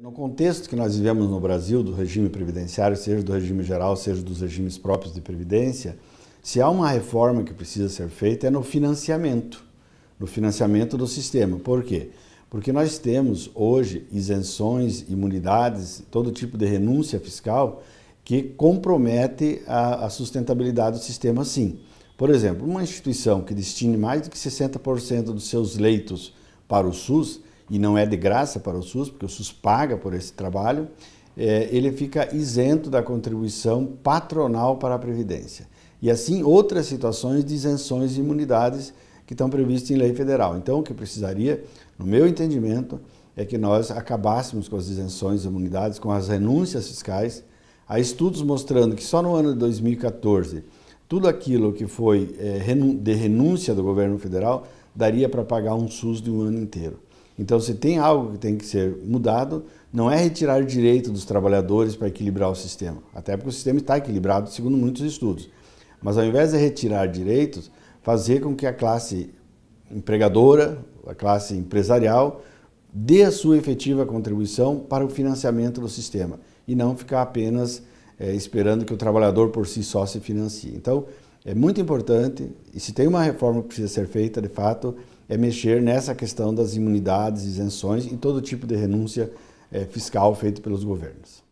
No contexto que nós vivemos no Brasil, do regime previdenciário, seja do regime geral, seja dos regimes próprios de previdência, se há uma reforma que precisa ser feita é no financiamento, no financiamento do sistema. Por quê? Porque nós temos hoje isenções, imunidades, todo tipo de renúncia fiscal que compromete a, a sustentabilidade do sistema, sim. Por exemplo, uma instituição que destine mais do que 60% dos seus leitos para o SUS, e não é de graça para o SUS, porque o SUS paga por esse trabalho, é, ele fica isento da contribuição patronal para a Previdência. E assim outras situações de isenções e imunidades que estão previstas em lei federal. Então, o que precisaria, no meu entendimento, é que nós acabássemos com as isenções e imunidades, com as renúncias fiscais. Há estudos mostrando que só no ano de 2014, tudo aquilo que foi é, de renúncia do governo federal daria para pagar um SUS de um ano inteiro. Então, se tem algo que tem que ser mudado, não é retirar o direito dos trabalhadores para equilibrar o sistema, até porque o sistema está equilibrado, segundo muitos estudos. Mas ao invés de retirar direitos, fazer com que a classe empregadora, a classe empresarial, dê a sua efetiva contribuição para o financiamento do sistema e não ficar apenas é, esperando que o trabalhador por si só se financie. Então, é muito importante, e se tem uma reforma que precisa ser feita, de fato, é mexer nessa questão das imunidades, isenções e todo tipo de renúncia é, fiscal feito pelos governos.